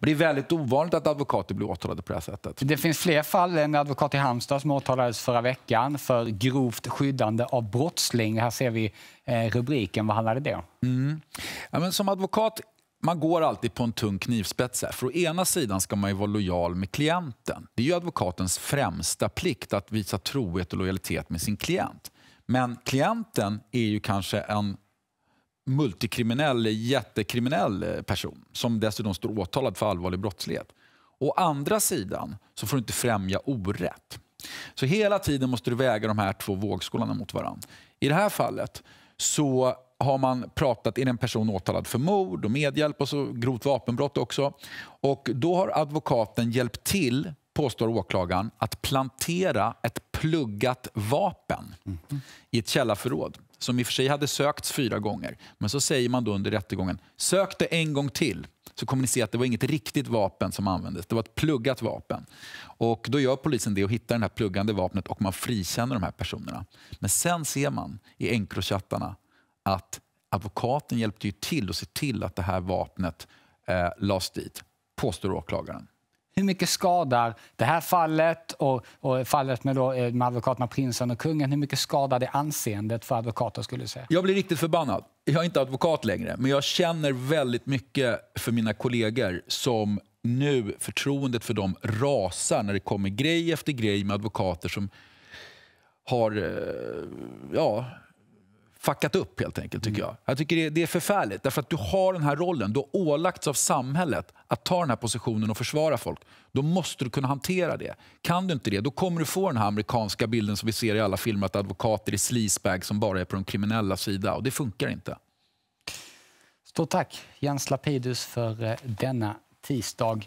Men det är väldigt ovanligt att advokater blir åtalade på det här sättet. Det finns fler fall. En advokat i Halmstad som åtalades förra veckan för grovt skyddande av brottsling. Här ser vi eh, rubriken. Vad handlade det om? Mm. Ja, men som advokat man går alltid på en tung knivspets. Här. För å ena sidan ska man ju vara lojal med klienten. Det är advokatens främsta plikt att visa trohet och lojalitet med sin klient. Men klienten är ju kanske en multikriminell, jättekriminell eh, person som dessutom står åtalad för allvarlig brottslighet. Å andra sidan så får du inte främja orätt. Så hela tiden måste du väga de här två vågskålarna mot varandra. I det här fallet så har man pratat, är en person åtalad för mord och medhjälp och så grovt vapenbrott också. Och då har advokaten hjälpt till, påstår åklagaren, att plantera ett pluggat vapen mm. i ett källarförråd som i och för sig hade sökts fyra gånger. Men så säger man då under rättegången, sök det en gång till. Så kommer ni se att det var inget riktigt vapen som användes, det var ett pluggat vapen. Och Då gör polisen det och hittar det här pluggande vapnet och man frikänner de här personerna. Men sen ser man i Encrochattarna att advokaten hjälpte till att se till att det här vapnet eh, lades dit, påstår åklagaren hur mycket skadar det här fallet och, och fallet med, då, eh, med advokaterna Prinsen och kungen, hur mycket skadar det anseendet för advokater skulle du säga? Jag blir riktigt förbannad. Jag är inte advokat längre, men jag känner väldigt mycket för mina kollegor som nu, förtroendet för dem rasar när det kommer grej efter grej med advokater som har, eh, ja, fuckat upp helt enkelt tycker mm. jag. Jag tycker det, det, är förfärligt därför att du har den här rollen. Du har ålagts av samhället att ta den här positionen och försvara folk. Då måste du kunna hantera det. Kan du inte det, då kommer du få den här amerikanska bilden som vi ser i alla filmer att advokater är sleazebag som bara är på de kriminella sida och det funkar inte. Stort tack Jens Lapidus för eh, denna tisdag.